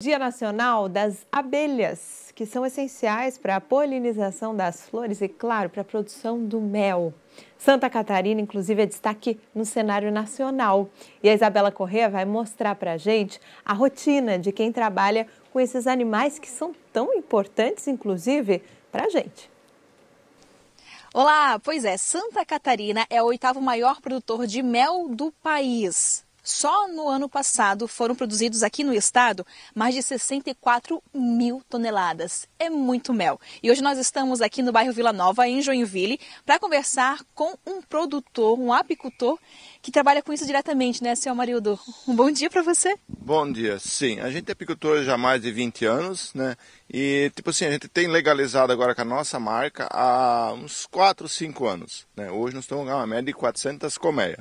Dia Nacional das Abelhas, que são essenciais para a polinização das flores e, claro, para a produção do mel. Santa Catarina, inclusive, é destaque no cenário nacional. E a Isabela Corrêa vai mostrar para a gente a rotina de quem trabalha com esses animais que são tão importantes, inclusive, para a gente. Olá, pois é, Santa Catarina é o oitavo maior produtor de mel do país. Só no ano passado foram produzidos aqui no estado mais de 64 mil toneladas. É muito mel. E hoje nós estamos aqui no bairro Vila Nova, em Joinville, para conversar com um produtor, um apicultor, que trabalha com isso diretamente, né, senhor Marildo? Um bom dia para você. Bom dia, sim. A gente é apicultor já há mais de 20 anos, né? E, tipo assim, a gente tem legalizado agora com a nossa marca há uns 4, 5 anos. Né? Hoje nós estamos com uma média de 400 colmeias.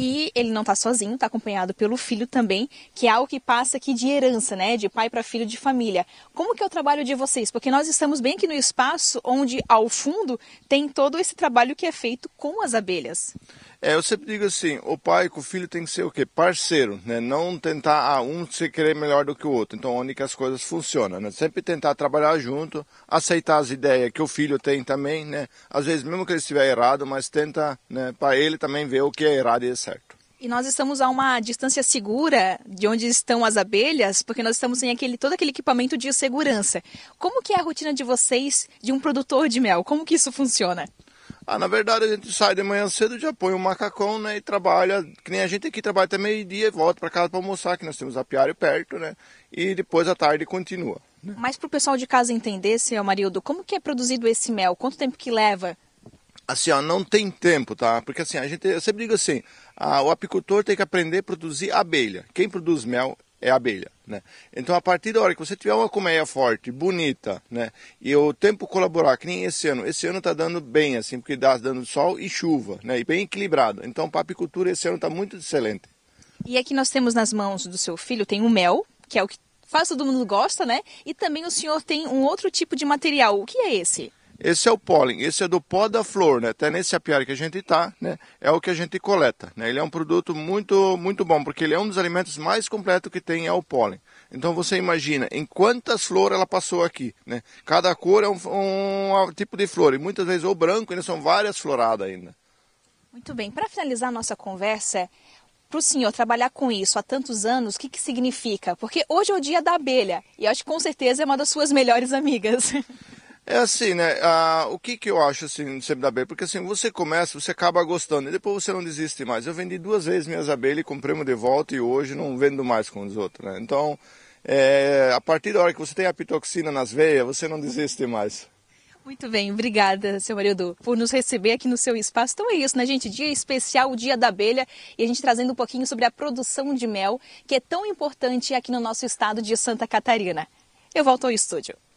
E ele não está sozinho, está acompanhado pelo filho também, que é algo que passa aqui de herança, né? De pai para filho de família. Como que é o trabalho de vocês? Porque nós estamos bem aqui no espaço onde, ao fundo, tem todo esse trabalho que é feito com as abelhas. É, eu sempre digo assim, o pai com o filho tem que ser o quê? Parceiro, né? Não tentar ah, um se querer melhor do que o outro. Então, onde que as coisas funcionam, né? Sempre tentar trabalhar junto, aceitar as ideias que o filho tem também, né? Às vezes, mesmo que ele estiver errado, mas tenta, né, para ele também ver o que é errado e certo. E nós estamos a uma distância segura de onde estão as abelhas, porque nós estamos em aquele, todo aquele equipamento de segurança. Como que é a rotina de vocês de um produtor de mel? Como que isso funciona? Ah, na verdade a gente sai de manhã cedo, já põe o um macacão, né, e trabalha, que nem a gente aqui trabalha até meio-dia e volta para casa para almoçar, que nós temos apiário perto, né, e depois à tarde continua. Né? Mas para o pessoal de casa entender, seu Marildo, como que é produzido esse mel? Quanto tempo que leva assim, ó, não tem tempo, tá? Porque assim, a gente, eu sempre digo assim, a, o apicultor tem que aprender a produzir abelha. Quem produz mel é abelha, né? Então, a partir da hora que você tiver uma colmeia forte, bonita, né? E o tempo colaborar, que nem esse ano. Esse ano tá dando bem, assim, porque dá tá dando sol e chuva, né? E bem equilibrado. Então, para apicultura, esse ano tá muito excelente. E aqui nós temos nas mãos do seu filho, tem o mel, que é o que faz todo mundo gosta, né? E também o senhor tem um outro tipo de material. O que é esse? Esse é o pólen, esse é do pó da flor, né? Até nesse apiário que a gente está, né? É o que a gente coleta, né? Ele é um produto muito, muito bom, porque ele é um dos alimentos mais completos que tem, é o pólen. Então você imagina em quantas flores ela passou aqui, né? Cada cor é um, um, um tipo de flor, e muitas vezes o branco ainda são várias floradas ainda. Muito bem, para finalizar a nossa conversa, para o senhor trabalhar com isso há tantos anos, o que, que significa? Porque hoje é o dia da abelha e acho que com certeza é uma das suas melhores amigas. É assim, né? Ah, o que, que eu acho assim do abelha? Porque assim, você começa, você acaba gostando, e depois você não desiste mais. Eu vendi duas vezes minhas abelhas e comprei uma de volta e hoje não vendo mais com os outros, né? Então, é, a partir da hora que você tem a pitoxina nas veias, você não desiste mais. Muito bem, obrigada, seu Marido, por nos receber aqui no seu espaço. Então é isso, né, gente? Dia especial, o Dia da Abelha, e a gente trazendo um pouquinho sobre a produção de mel, que é tão importante aqui no nosso estado de Santa Catarina. Eu volto ao estúdio.